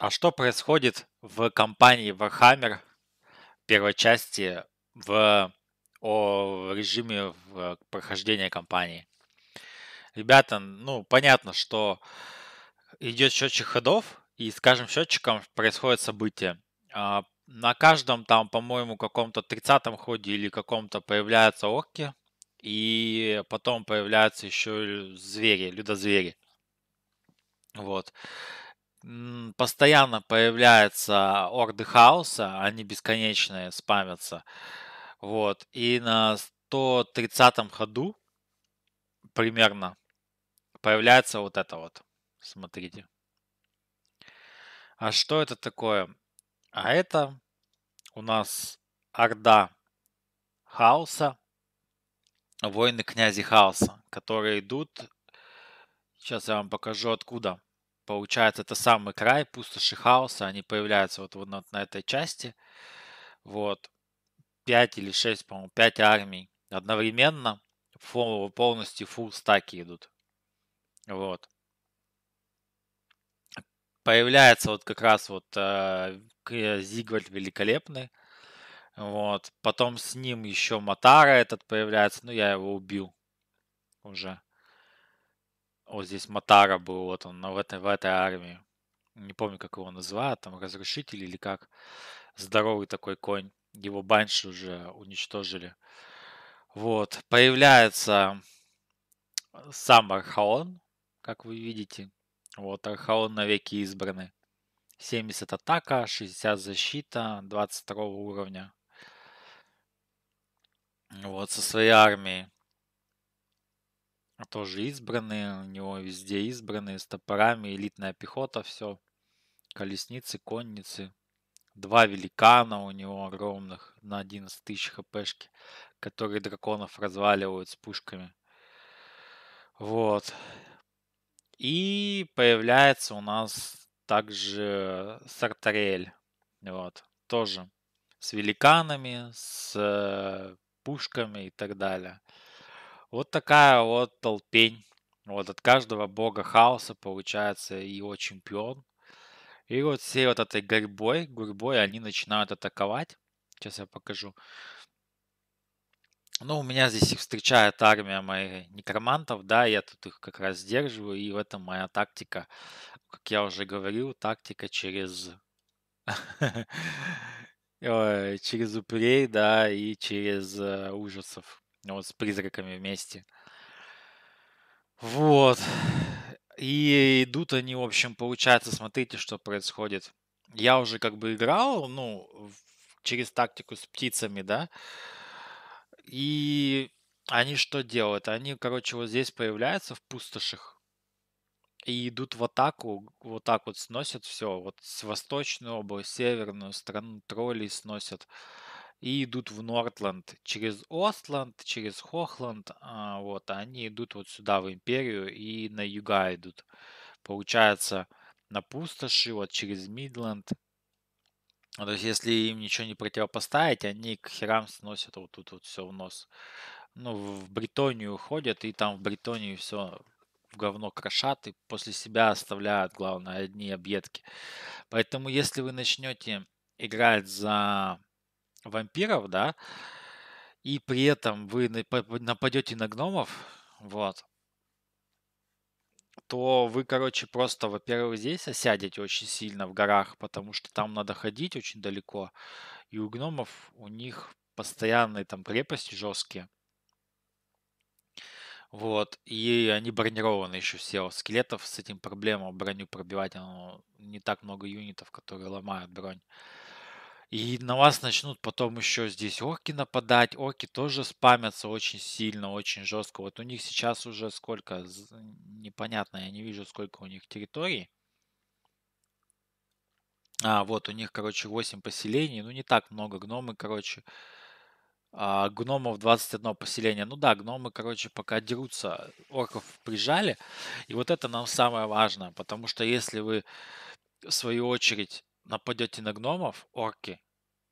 А что происходит в компании Warhammer первой части в о режиме прохождения кампании? Ребята, ну понятно, что идет счетчик ходов, и с каждым счетчиком происходит событие. А на каждом там, по-моему, каком-то 30-м ходе или каком-то появляются орки, и потом появляются еще звери, людозвери. Вот постоянно появляются орды хаоса, а они бесконечные спамятся. Вот. И на 130 ходу примерно появляется вот это вот. Смотрите. А что это такое? А это у нас орда хаоса, воины князи хаоса, которые идут. Сейчас я вам покажу откуда получается, это самый край пустоши хаоса, они появляются вот, вот на этой части, вот, пять или шесть, по-моему, пять армий одновременно полностью фул стаки идут. Вот. Появляется вот как раз вот э, Зигвальд Великолепный. Вот. Потом с ним еще Матара этот появляется. Ну, я его убил уже вот здесь Матара был, вот он в этой, в этой армии. Не помню, как его называют, там разрушитель или как. Здоровый такой конь. Его банши уже уничтожили. Вот. Появляется сам Архаон, как вы видите. Вот, Архаон навеки избранный. 70 атака, 60 защита, 22 уровня. Вот, со своей армией. А тоже избранные, у него везде избранные, с топорами, элитная пехота, все, колесницы, конницы, два великана у него огромных на 11 тысяч хпшки, которые драконов разваливают с пушками. Вот. И появляется у нас также Сартарель. Вот. Тоже с великанами, с э, пушками и так далее. Вот такая вот толпень. Вот от каждого бога хаоса получается его чемпион. И вот всей вот этой гурьбой, гурьбой они начинают атаковать. Сейчас я покажу. Ну, у меня здесь их встречает армия моих некромантов, да, я тут их как раз сдерживаю, и в этом моя тактика, как я уже говорил, тактика через... через упырей, да, и через э, ужасов. Ну, вот с призраками вместе. Вот. И идут они, в общем, получается, смотрите, что происходит. Я уже как бы играл, ну, через тактику с птицами, да. И они что делают? Они, короче, вот здесь появляются в пустошах и идут в атаку, вот так вот сносят все. Вот с восточную область, северную страну троллей сносят и идут в Нортланд через Остланд, через Хохланд, а, вот, они идут вот сюда в Империю и на юга идут. Получается, на пустоши, вот через Мидланд ну, То есть, если им ничего не противопоставить, они к херам сносят вот тут вот все в нос. Ну, в Бретонию ходят, и там в Бретонии все в говно крошат, и после себя оставляют, главное, одни объедки. Поэтому, если вы начнете играть за вампиров, да, и при этом вы нападете на гномов, вот, то вы, короче, просто, во-первых, здесь осядете очень сильно в горах, потому что там надо ходить очень далеко. И у гномов у них постоянные там крепости жесткие. Вот, и они бронированы еще все. У скелетов с этим проблема, броню пробивать, оно не так много юнитов, которые ломают бронь. И на вас начнут потом еще здесь орки нападать. Орки тоже спамятся очень сильно, очень жестко. Вот у них сейчас уже сколько, непонятно, я не вижу, сколько у них территорий. А, вот, у них, короче, 8 поселений. Ну, не так много. Гномы, короче, а, гномов 21 поселение. Ну да, гномы, короче, пока дерутся, орков прижали. И вот это нам самое важное, потому что если вы, в свою очередь, нападете на гномов, орки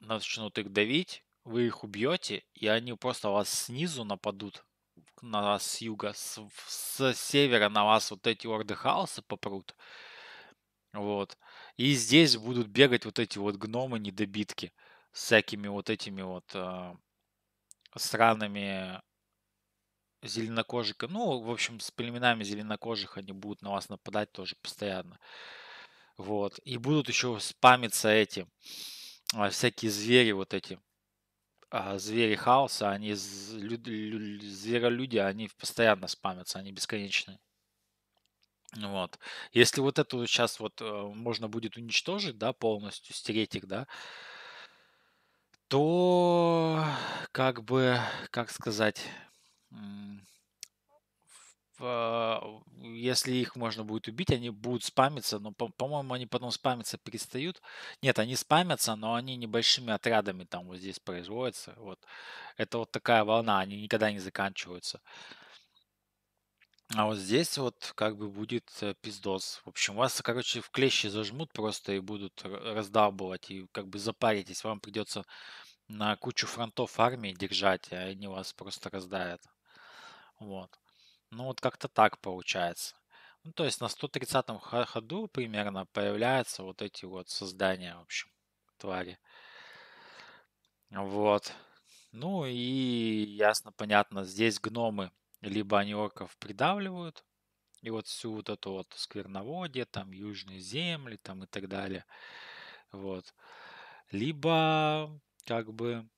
начнут их давить, вы их убьете, и они просто вас снизу нападут, на вас с юга, с, с севера на вас вот эти орды хаоса попрут. Вот. И здесь будут бегать вот эти вот гномы-недобитки с всякими вот этими вот э, а, странными зеленокожиками. Ну, в общем, с племенами зеленокожих они будут на вас нападать тоже постоянно. Вот. И будут еще спамиться эти а, всякие звери вот эти. А, звери хаоса, они зверолюди, они постоянно спамятся, они бесконечные. Вот. Если вот эту сейчас вот э, можно будет уничтожить, да, полностью, стереть их, да, то как бы, как сказать, а, если их можно будет убить, они будут спамиться, но, по-моему, они потом спамиться перестают. Нет, они спамятся, но они небольшими отрядами там вот здесь производятся. Вот. Это вот такая волна, они никогда не заканчиваются. А вот здесь вот как бы будет э, пиздос. В общем, вас, короче, в клещи зажмут просто и будут раздалбывать, и как бы запаритесь. Вам придется на кучу фронтов армии держать, а они вас просто раздают. Вот. Ну вот как-то так получается. Ну, то есть на 130-м ходу примерно появляются вот эти вот создания, в общем, твари. Вот. Ну и ясно, понятно, здесь гномы либо они орков придавливают, и вот всю вот эту вот скверноводье, там южные земли, там и так далее. Вот. Либо как бы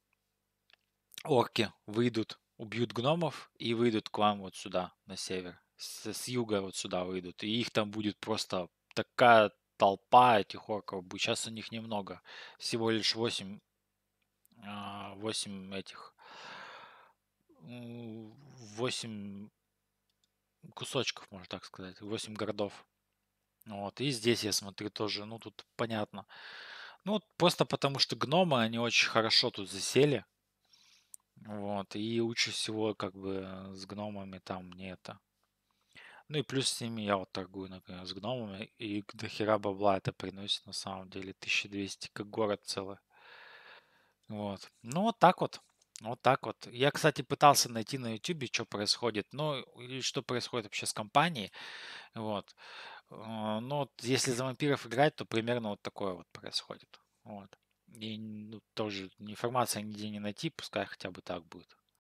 орки выйдут убьют гномов и выйдут к вам вот сюда, на север. С, с юга вот сюда выйдут. И их там будет просто такая толпа этих орков. Сейчас у них немного. Всего лишь 8, 8 а, этих 8 кусочков, можно так сказать, 8 городов. Вот, и здесь я смотрю тоже, ну тут понятно. Ну, просто потому что гномы, они очень хорошо тут засели. Вот, и учусь всего как бы э, с гномами там не это. Ну и плюс с ними я вот торгую, например, с гномами, и до хера бабла это приносит на самом деле, 1200, как город целый. Вот, ну вот так вот. Вот так вот. Я, кстати, пытался найти на YouTube, что происходит, ну, и что происходит вообще с компанией. Вот. Ну, вот если за вампиров играть, то примерно вот такое вот происходит. Вот. И ну, тоже информация нигде не найти, пускай хотя бы так будет.